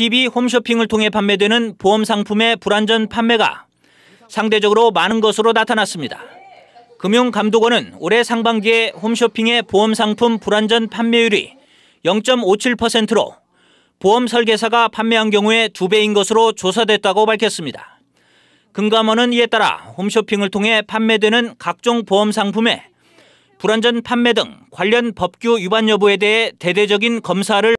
TV 홈쇼핑을 통해 판매되는 보험 상품의 불완전 판매가 상대적으로 많은 것으로 나타났습니다. 금융감독원은 올해 상반기에 홈쇼핑의 보험 상품 불완전 판매율이 0.57%로 보험 설계사가 판매한 경우에 2배인 것으로 조사됐다고 밝혔습니다. 금감원은 이에 따라 홈쇼핑을 통해 판매되는 각종 보험 상품의 불완전 판매 등 관련 법규 위반 여부에 대해 대대적인 검사를